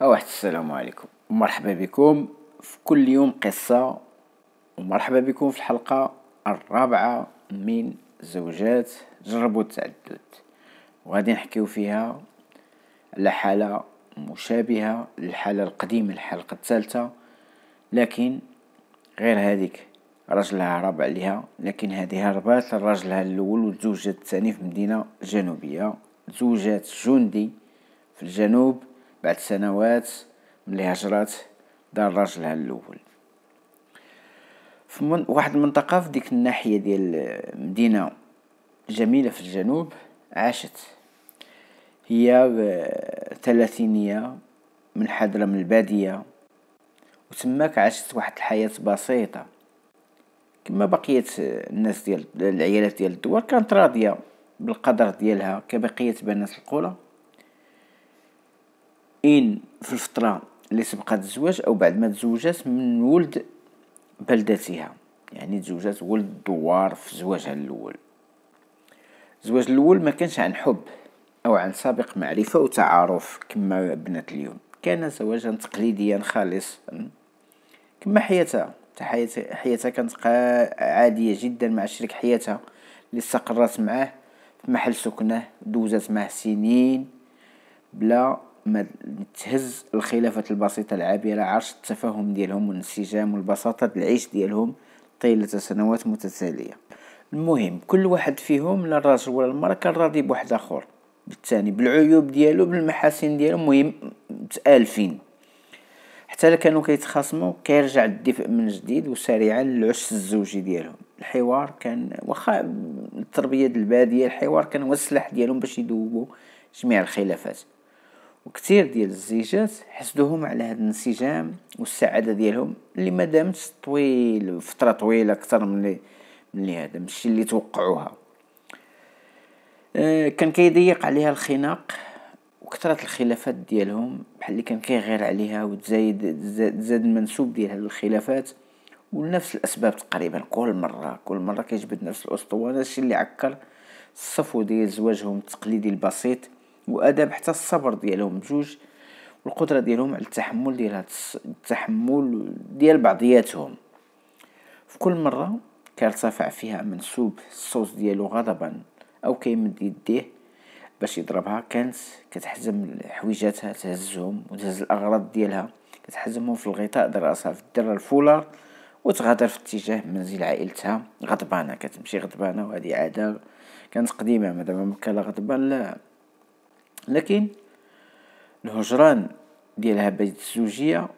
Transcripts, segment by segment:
واحد السلام عليكم مرحبا بكم في كل يوم قصة ومرحبا بكم في الحلقة الرابعة من زوجات جربوا التعدد وغادي نحكيو فيها على حالة مشابهة للحالة القديمة الحلقة الثالثة لكن غير هذيك رجلها هرب عليها لكن هذه هربات لراجلها الاول وتزوجت الثاني في مدينة جنوبية تزوجات جندي في الجنوب بعد سنوات ملي هجرات دار راجلها الاول في واحد المنطقة في ديك الناحية ديال مدينة جميلة في الجنوب عاشت هي ثلاثينية من حضرة من البادية وتماك عاشت واحد الحياة بسيطة كما بقية الناس ديال العيالات ديال الدول كانت راضية بالقدر ديالها كبقية بنات القرى إن في الفترة اللي سبقت الزواج أو بعد ما تزوجات من ولد بلدتها يعني تزوجات ولد الدوار في زواجها الأول الزواج الأول ما كانش عن حب أو عن سابق معرفة وتعارف كما بنات اليوم كان زواجا تقليديا خالص كما حياتها حياتها, كانت عادية جدا مع شريك حياتها اللي استقرت معه في محل سكنه دوزت معه سنين بلا ما تهز الخلافات البسيطة العابرة عرش التفاهم ديالهم والانسجام والبساطة العيش ديالهم طيلة سنوات متتالية المهم كل واحد فيهم لا الراجل ولا المرأة كان راضي بواحد آخر بالتاني بالعيوب ديالو بالمحاسن ديالو المهم متآلفين حتى كانوا كيتخاصموا كيرجع الدفء من جديد وسريعا للعش الزوجي ديالهم الحوار كان واخا التربيه الباديه الحوار كان هو السلاح ديالهم باش يذوبوا جميع الخلافات وكثير ديال الزيجات حسدوهم على هذا الانسجام والسعاده ديالهم اللي ما دامتش طويل فتره طويله اكثر من اللي من اللي هذا ماشي اللي توقعوها آه، كان كيضيق عليها الخناق وكثرت الخلافات ديالهم بحال اللي كان كيغير عليها وتزايد زاد المنسوب ديال هاد الخلافات ونفس الاسباب تقريبا كل مره كل مره كيجبد نفس الاسطوانه الشيء اللي عكر الصفو ديال زواجهم التقليدي البسيط وادب حتى الصبر ديالهم بجوج والقدره ديالهم على التحمل ديال هاد التحمل ديال بعضياتهم في كل مره كيرتفع فيها منسوب الصوت ديالو غضبا او كيمد يديه باش يضربها كانت كتحزم حويجاتها تهزهم وتهز الاغراض ديالها كتحزمهم في الغطاء ديال راسها في الدره الفولار وتغادر في اتجاه منزل عائلتها غضبانه كتمشي غضبانه وهذه عاده كانت قديمه ما دابا كان غضبان لا لكن الهجران ديال هبة الزوجية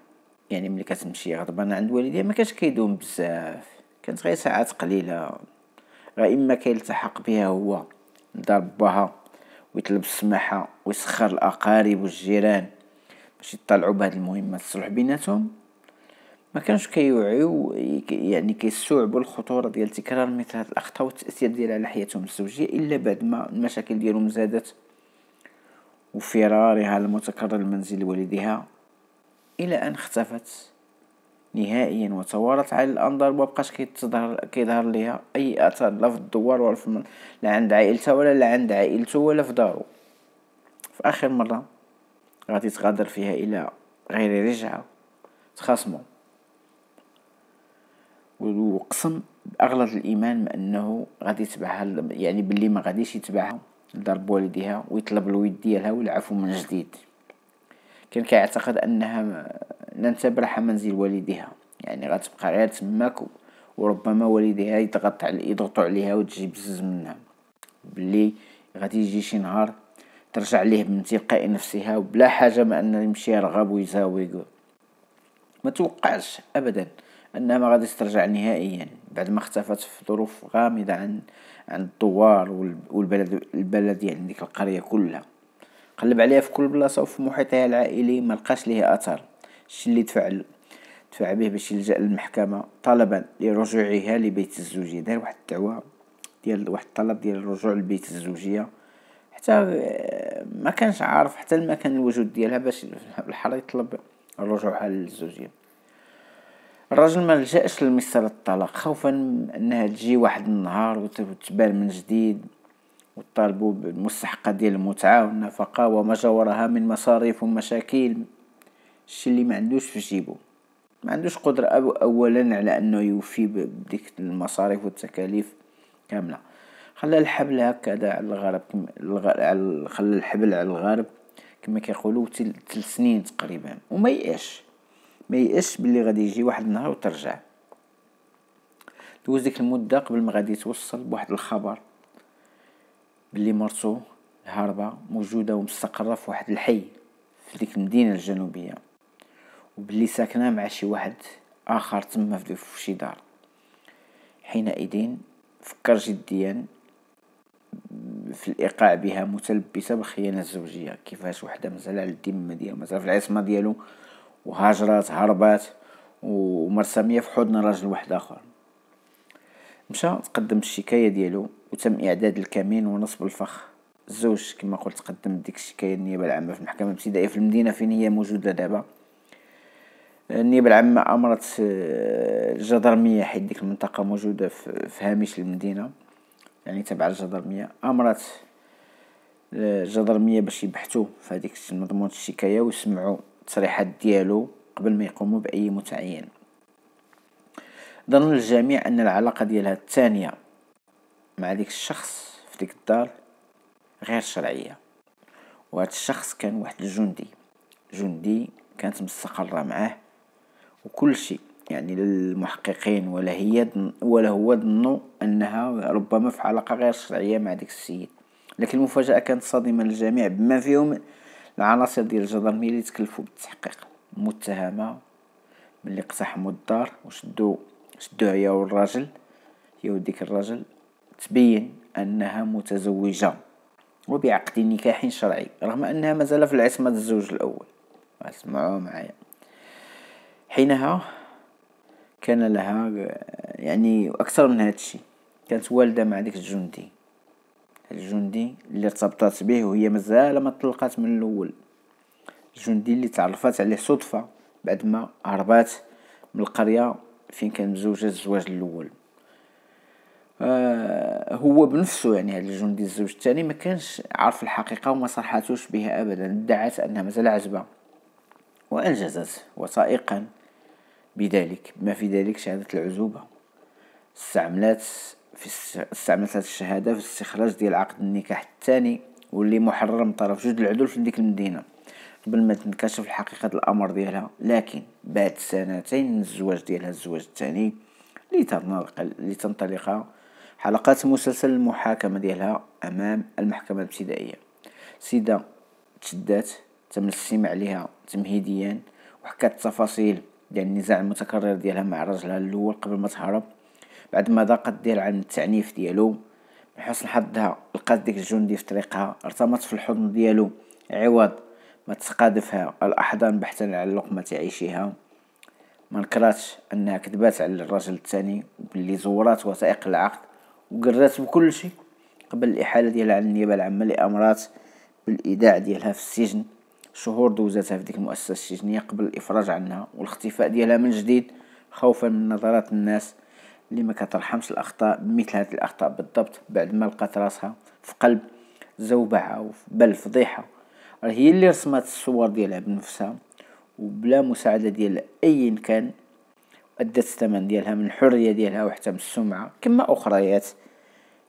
يعني ملي كتمشي غضبان عند والديها ما كانش كيدوم بزاف كانت غير ساعات قليلة غا إما كيلتحق بها هو ضربها باها ويطلب السماحة ويسخر الأقارب والجيران باش يطلعوا بهاد المهمة الصلح بيناتهم ما كانش كيوعيو يعني كيستوعبوا الخطوره ديال تكرار مثل هاد الاخطاء والتاثير ديالها على حياتهم الزوجيه الا بعد ما المشاكل ديالهم زادت وفرارها المتكرر لمنزل والدها إلى أن اختفت نهائيا وتوارت على الأنظار ومبقاش كيتظهر كيظهر ليها أي أثر لا في الدوار ولا في لا عند عائلتها ولا لا عند عائلته ولا في دارو في آخر مرة غادي تغادر فيها إلى غير رجعة تخاصموا وقسم باغلى الإيمان بأنه غادي يتبعها يعني باللي ما غاديش يتبعها لضرب والديها ويطلب الود ديالها والعفو من جديد كان كيعتقد انها لن تبرح منزل والديها يعني غتبقى غير تماك وربما والديها يضغط يضغطوا عليها وتجيب بزز منها بلي غادي يجي شي نهار ترجع ليه من تلقاء نفسها وبلا حاجه ما ان يمشي يرغب ويزاوي ما توقعش ابدا أنها ما غاديش ترجع نهائيا بعد ما اختفت في ظروف غامضة عن عن الدوار والبلد البلد يعني ديك القرية كلها قلب عليها في كل بلاصة وفي محيطها العائلي ما لقاش ليها أثر الشي اللي دفع دفع به باش يلجأ للمحكمة طلبا لرجوعها لبيت الزوجية دار واحد الدعوة ديال واحد الطلب ديال الرجوع لبيت الزوجية حتى آه، ما كانش عارف حتى المكان الوجود ديالها باش الحر يطلب رجوعها للزوجية الرجل ما لجاش لمسألة الطلاق خوفا انها تجي واحد النهار وتبان من جديد وطالبوا بالمستحقة ديال المتعة والنفقة وما جاورها من مصاريف ومشاكل الشي اللي ما عندوش في جيبو ما عندوش قدرة أولا على أنه يوفي بديك المصاريف والتكاليف كاملة خلى الحبل هكذا على الغرب كم الغ... خلى الحبل على الغرب كما كيقولوا تل... تل سنين تقريبا وما يأش ما يقش باللي غادي يجي واحد النهار وترجع دوز ديك المدة قبل ما غادي يتوصل بواحد الخبر باللي مرتو هاربه موجودة ومستقرة في واحد الحي في ديك المدينة الجنوبية وباللي ساكنة مع شي واحد آخر تما في شي دار حينئذ فكر جديا في الايقاع بها متلبسه بالخيانه الزوجيه كيفاش وحده مازال على الذمه ديالها مازال في العصمه ديالو وهاجرات هربات ومرسمية في حضن رجل واحد آخر مشى تقدم الشكاية ديالو وتم إعداد الكمين ونصب الفخ الزوج كما قلت قدم ديك الشكاية النيابة العامة في المحكمة الابتدائية في المدينة فين هي موجودة دابا النيابة العامة أمرت آه، الجدرمية حيت ديك المنطقة موجودة في هامش المدينة يعني تبع الجدرمية أمرت آه، الجدرمية باش يبحثوا في هذيك مضمون الشكاية ويسمعوا التصريحات ديالو قبل ما يقوموا بأي متعين ظن الجميع أن العلاقة ديالها الثانية مع ذلك الشخص في ديك الدار غير شرعية وهذا الشخص كان واحد الجندي جندي كانت مستقرة معاه وكل شيء يعني للمحققين ولا هي ولا هو ظنوا انها ربما في علاقه غير شرعيه مع ديك السيد لكن المفاجاه كانت صادمه للجميع بما فيهم العناصر ديال الجدرمية اللي تكلفوا بالتحقيق المتهمه ملي اقتحموا الدار وشدوا شدوا عياو الراجل ياو وديك الراجل تبين انها متزوجه وبعقد نكاح شرعي رغم انها مازال في العصمه الزوج الاول اسمعوا معايا حينها كان لها يعني اكثر من هذا الشيء كانت والده مع ديك الجندي الجندي اللي ارتبطات به وهي مازال ما طلقات من الاول الجندي اللي تعرفات عليه صدفة بعد ما هربات من القرية فين كان مزوجة الزواج الاول آه هو بنفسه يعني هذا الجندي الزوج الثاني ما كانش عارف الحقيقة وما صرحاتوش بها أبدا ادعت أنها مازال عجبة وأنجزت وثائقا بذلك بما في ذلك شهادة العزوبة استعملت في استعمال هذه الشهاده في استخراج ديال عقد النكاح الثاني واللي محرر من طرف جوج العدول في ديك المدينه قبل ما تنكشف حقيقه الامر ديالها لكن بعد سنتين من الزواج ديالها الزواج الثاني لتنطلق حلقات مسلسل المحاكمه ديالها امام المحكمه الابتدائيه سيده تشدات تم السمع لها تمهيديا وحكات التفاصيل ديال النزاع المتكرر ديالها مع رجلها الاول قبل ما تهرب بعد ما ضاقت دير عن التعنيف ديالو من حسن حظها لقات ديك الجندي في طريقها ارتمت في الحضن ديالو عوض ما تقادفها الاحضان بحثا على لقمه عيشها ما نكراتش انها كذبات على الرجل الثاني باللي زورات وثائق العقد وقرات بكل شيء قبل الاحاله ديالها على النيابه العامه لامرات بالايداع ديالها في السجن شهور دوزاتها في ديك المؤسسه السجنيه قبل الافراج عنها والاختفاء ديالها من جديد خوفا من نظرات الناس اللي ما كترحمش الاخطاء مثل هذه الاخطاء بالضبط بعد ما لقات راسها في قلب زوبعه بل فضيحه هي اللي رسمات الصور ديالها بنفسها وبلا مساعده ديال اي كان ادت الثمن ديالها من الحريه ديالها وحتى من السمعه كما اخريات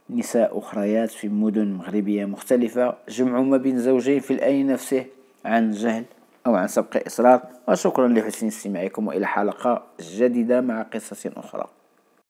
نساء اخريات في مدن مغربيه مختلفه جمعوا ما بين زوجين في الاي نفسه عن جهل او عن سبق اصرار وشكرا لحسن استماعكم والى حلقه جديده مع قصص اخرى